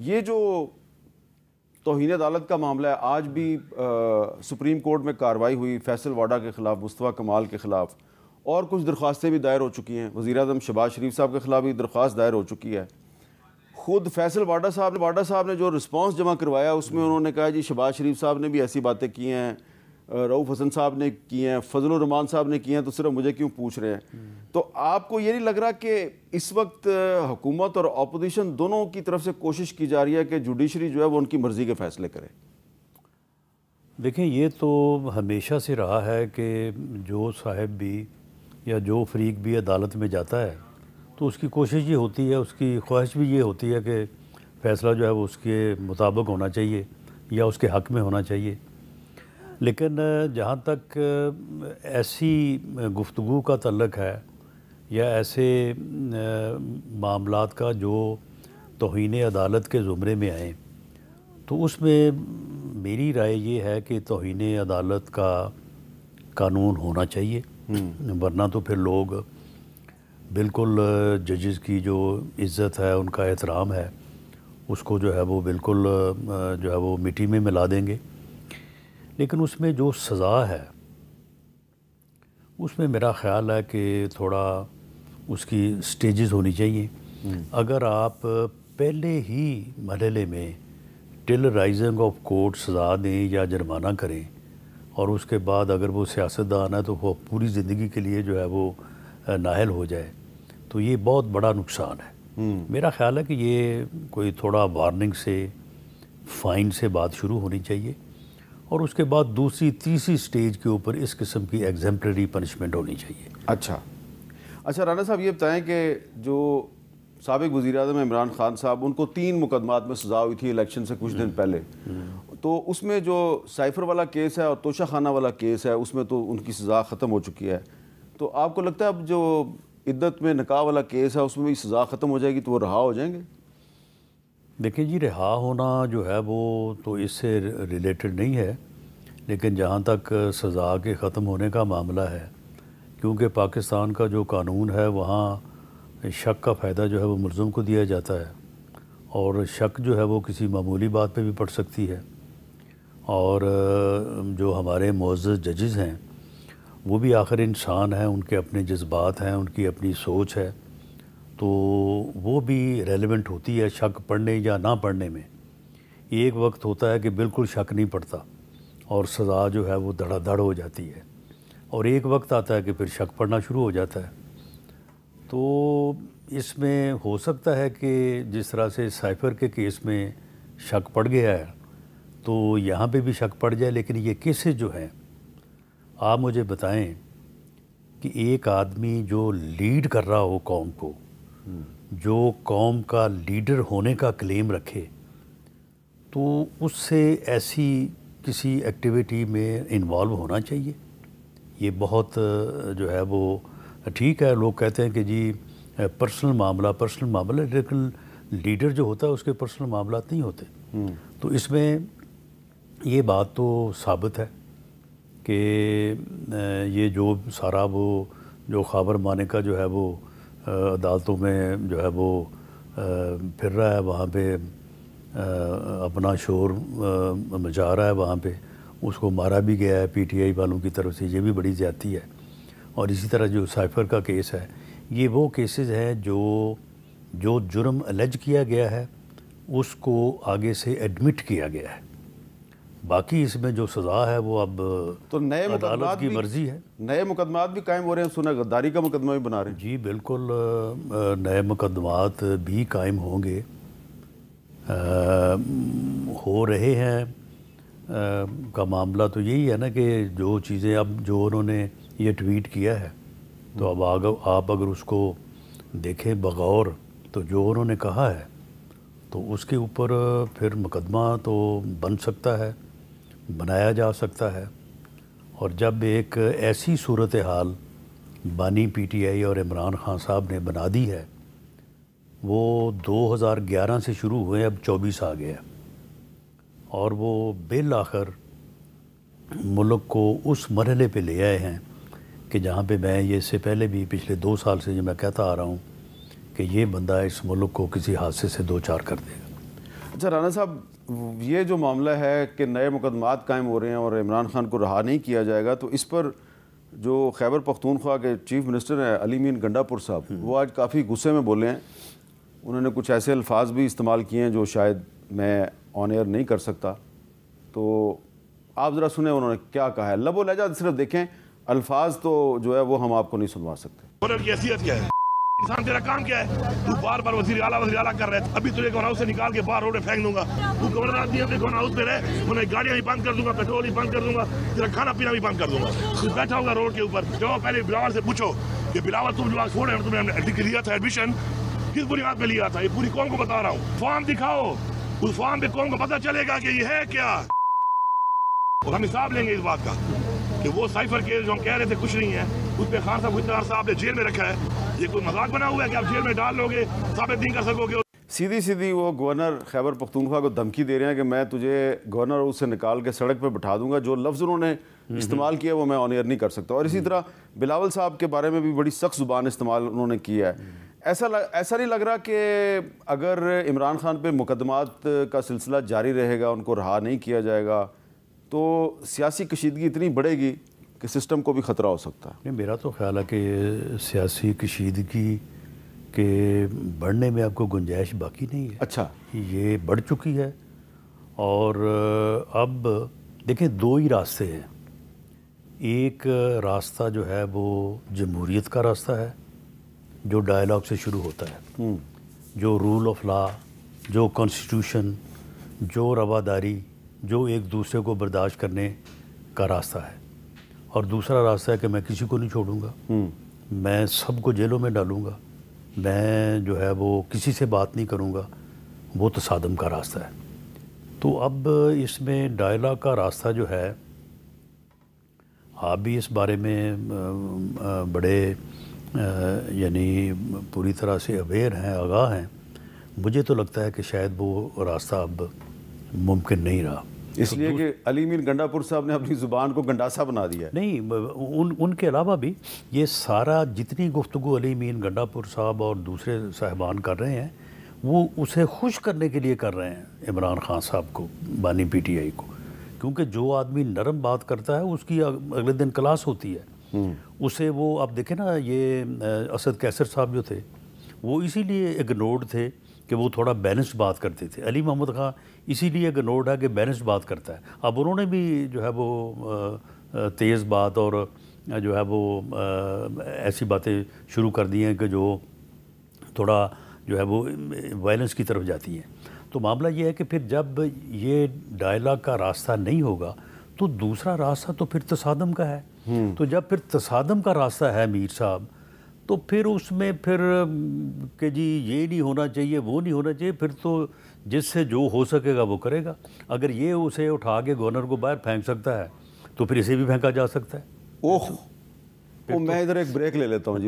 ये जो तोहन अदालत का मामला है आज भी आ, सुप्रीम कोर्ट में कार्रवाई हुई फैसल वाडा के ख़िलाफ़ मुस्तफ़ा कमाल के ख़िलाफ़ और कुछ दरख्वास्तें भी दायर हो चुकी हैं वज़ी अजम शबाज शरीफ साहब के ख़िलाफ़ भी दरख्वास्त दायर हो चुकी है ख़ुद फैसल वाडा साहब ने वाडा साहब ने जो रिस्पॉन्स जमा करवाया उसमें हम्म। उन्होंने कहा जी शबाज शरीफ साहब ने भी ऐसी बातें की हैं रऊफ़ हसन साहब ने किए हैं फजल रमान साहब ने किए हैं तो सिर्फ मुझे क्यों पूछ रहे हैं तो आपको ये नहीं लग रहा कि इस वक्त हुकूमत और अपोजिशन दोनों की तरफ से कोशिश की जा रही है कि जुडिशरी जो है वो उनकी मर्ज़ी के फ़ैसले करे देखें ये तो हमेशा से रहा है कि जो साहिब भी या जो फरीक भी अदालत में जाता है तो उसकी कोशिश ये होती है उसकी ख्वाहिश भी ये होती है कि फ़ैसला जो है वो उसके मुताबिक होना चाहिए या उसके हक़ में होना चाहिए लेकिन जहाँ तक ऐसी गुफ्तु का तलक है या ऐसे मामला का जो तोहन अदालत के ज़ुमरे में आए तो उसमें मेरी राय ये है कि तोहन अदालत का कानून होना चाहिए हम्म। वरना तो फिर लोग बिल्कुल जजेस की जो इज़्ज़त है उनका एहतराम है उसको जो है वो बिल्कुल जो है वो मिट्टी में मिला देंगे लेकिन उसमें जो सज़ा है उसमें मेरा ख्याल है कि थोड़ा उसकी स्टेजेस होनी चाहिए हम्म। अगर आप पहले ही मरहले में टिल राइजिंग ऑफ कोर्ट सज़ा दें या जुर्माना करें और उसके बाद अगर वो सियासतदान है तो वो पूरी ज़िंदगी के लिए जो है वो नाहल हो जाए तो ये बहुत बड़ा नुकसान है हम्म। मेरा ख्याल है कि ये कोई थोड़ा वार्निंग से फ़ाइन से बात शुरू होनी चाहिए और उसके बाद दूसरी तीसरी स्टेज के ऊपर इस किस्म की एग्जाम्प्रेरी पनिशमेंट होनी चाहिए अच्छा अच्छा राना साहब ये बताएं कि जो सबक वज़ी अजम इमरान खान साहब उनको तीन मुकदमात में सजा हुई थी इलेक्शन से कुछ दिन हम्म। पहले हम्म। तो उसमें जो साइफर वाला केस है और तोशा खाना वाला केस है उसमें तो उनकी सज़ा ख़त्म हो चुकी है तो आपको लगता है अब जो इद्दत में नकाह वाला केस है उसमें भी सज़ा ख़त्म हो जाएगी तो वो रहा हो जाएंगे देखिए जी रिहा होना जो है वो तो इससे रिलेटेड नहीं है लेकिन जहाँ तक सज़ा के ख़त्म होने का मामला है क्योंकि पाकिस्तान का जो कानून है वहाँ शक का फ़ायदा जो है वो मुलज़म को दिया जाता है और शक जो है वो किसी मामूली बात पे भी पड़ सकती है और जो हमारे मोज़ जजेज़ हैं वो भी आखिर इंसान हैं उनके अपने जज्बात हैं उनकी अपनी सोच है तो वो भी रेलिवेंट होती है शक पढ़ने या ना पढ़ने में एक वक्त होता है कि बिल्कुल शक नहीं पड़ता और सज़ा जो है वो धड़ाधड़ हो जाती है और एक वक्त आता है कि फिर शक पड़ना शुरू हो जाता है तो इसमें हो सकता है कि जिस तरह से साइफर के केस में शक पड़ गया है तो यहाँ पे भी शक पड़ जाए लेकिन ये केसेस जो हैं आप मुझे बताएं कि एक आदमी जो लीड कर रहा हो कौम को जो कौम का लीडर होने का क्लेम रखे तो उससे ऐसी किसी एक्टिविटी में इन्वॉल्व होना चाहिए ये बहुत जो है वो ठीक है लोग कहते हैं कि जी पर्सनल मामला पर्सनल मामला लेकिन लीडर जो होता है उसके पर्सनल मामला नहीं होते हम्म। तो इसमें ये बात तो साबित है कि ये जो सारा वो जो खबर माने का जो है वो अदालतों में जो है वो फिर रहा है वहाँ पे अपना शोर मचा रहा है वहाँ पे उसको मारा भी गया है पीटीआई वालों की तरफ से ये भी बड़ी ज़्यादती है और इसी तरह जो साइफर का केस है ये वो केसेस हैं जो जो जुर्म अलज किया गया है उसको आगे से एडमिट किया गया है बाकी इसमें जो सज़ा है वो अब तो नए अदालत की मर्जी है नए मुकदमात भी कायम हो रहे हैं सुना गद्दारी का मुकदमा भी बना रहे हैं जी बिल्कुल नए मुकदमात भी कायम होंगे हो रहे हैं का मामला तो यही है ना कि जो चीज़ें अब जो उन्होंने ये ट्वीट किया है तो अब आग आप अगर उसको देखें बगौर तो जो उन्होंने कहा है तो उसके ऊपर फिर मुकदमा तो बन सकता है बनाया जा सकता है और जब एक ऐसी सूरत हाल बानी पीटीआई और इमरान खान साहब ने बना दी है वो 2011 से शुरू हुए अब 24 आ गया और वो बिल आखिर मुल्क को उस मरहले पे ले आए हैं कि जहाँ पे मैं ये इससे पहले भी पिछले दो साल से जो मैं कहता आ रहा हूँ कि ये बंदा इस मुल्क को किसी हादसे से दो चार कर देगा अच्छा राना साहब ये जो मामला है कि नए मुकदमात कायम हो रहे हैं और इमरान खान को रहा नहीं किया जाएगा तो इस पर जो खैबर पख्तूनख्वा के चीफ मिनिस्टर हैं अली मीन गंडापुर साहब हम्म। वो आज काफ़ी गुस्से में बोले हैं उन्होंने कुछ ऐसे अल्फाज भी इस्तेमाल किए हैं जो शायद मैं ऑन एयर नहीं कर सकता तो आप ज़रा सुने उन्होंने क्या कहा है लबो लहजा सिर्फ देखें अल्फाज तो जो है वो हम आपको नहीं सुनवा सकते मतलब क्या है किसान तेरा काम क्या है तू बार बार वजीर आला वजीर आला कर रहे है अभी तुझे गवर्न हाउस से निकाल के बाहर रोड फेंक दूंगा तू गवर्नर आदमी अपने गवर्न हाउस में रहे उन्हें गाड़ियां भी बंद कर दूंगा पेट्रोल भी बंद कर दूंगा तेरा खाना पीना भी बंद कर दूंगा तू बैठा होगा रोड के ऊपर जाओ पहले बिलावर से पूछो ये बिलावर तुम जो छोड़े तुमने लिया था एडमिशन किस बुनियाद पर लिया था ये पूरी कौम को बता रहा हूँ फॉर्म दिखाओ उस फॉर्म पे कौम को पता चलेगा कि ये है क्या और हम हिसाब लेंगे इस बात का कि वो साइफर केस जो हम कह रहे थे कुछ नहीं है उस पर खान साहब गुजरात साहब ने जेल में रखा है ये कोई मजाक बना हुआ है कि आप जेल में डाल लोगे साबित नहीं कर सकोगे सीधी सीधी वो गवर्नर खैबर पख्तूनख्वा को धमकी दे रहे हैं कि मैं तुझे गवर्नर और उससे निकाल के सड़क पर बैठा दूंगा जो लफ्ज़ उन्होंने इस्तेमाल किया वो मैं ऑन एयर नहीं कर सकता और इसी तरह बिलावल साहब के बारे में भी बड़ी सख्त ज़ुबान इस्तेमाल उन्होंने किया है ऐसा लग, ऐसा नहीं लग रहा कि अगर इमरान खान पे मुकदमात का सिलसिला जारी रहेगा उनको रहा नहीं किया जाएगा तो सियासी कशीदगी इतनी बढ़ेगी कि सिस्टम को भी ख़तरा हो सकता है नहीं मेरा तो ख्याल है कि सियासी कशीदगी के बढ़ने में आपको गुंजाइश बाकी नहीं है अच्छा ये बढ़ चुकी है और अब देखें दो ही रास्ते हैं एक रास्ता जो है वो जमहूरीत का रास्ता है जो डायलॉग से शुरू होता है हम्म। जो रूल ऑफ लॉ जो कॉन्स्टिट्यूशन जो रवादारी जो एक दूसरे को बर्दाश्त करने का रास्ता है और दूसरा रास्ता है कि मैं किसी को नहीं छोड़ूंगा हम्म। मैं सबको जेलों में डालूंगा मैं जो है वो किसी से बात नहीं करूंगा वो तो सादम का रास्ता है तो अब इसमें डायलॉग का रास्ता जो है आप भी इस बारे में बड़े यानी पूरी तरह से अवेयर हैं आगाह हैं मुझे तो लगता है कि शायद वो रास्ता अब मुमकिन नहीं रहा इसलिए तो कि अली मीर गंडापुर साहब ने अपनी ज़ुबान को गंडासा बना दिया नहीं उन उनके अलावा भी ये सारा जितनी गुफ्तु अली मीर गंडापुर साहब और दूसरे साहबान कर रहे हैं वो उसे खुश करने के लिए कर रहे हैं इमरान खान साहब को बानी पीटीआई को क्योंकि जो आदमी नरम बात करता है उसकी अगले दिन क्लास होती है हम्म। उसे वो आप देखें ना ये असद कैसर साहब जो थे वो इसीलिए इग्नोर्ड थे कि वो थोड़ा बैलेंस बात करते थे अली मोहम्मद खां इसीलिए एक नोट है कि बैलेंस बात करता है अब उन्होंने भी जो है वो तेज़ बात और जो है वो ऐसी बातें शुरू कर दी हैं कि जो थोड़ा जो है वो वायलेंस की तरफ जाती हैं तो मामला ये है कि फिर जब ये डायलाग का रास्ता नहीं होगा तो दूसरा रास्ता तो फिर तसादम का है हम्म। तो जब फिर तसादम का रास्ता है मीर साहब तो फिर उसमें फिर कि जी ये नहीं होना चाहिए वो नहीं होना चाहिए फिर तो जिससे जो हो सकेगा वो करेगा अगर ये उसे उठा के गवर्नर को बाहर फेंक सकता है तो फिर इसे भी फेंका जा सकता है ओह तो मैं इधर एक ब्रेक ले लेता हूँ जी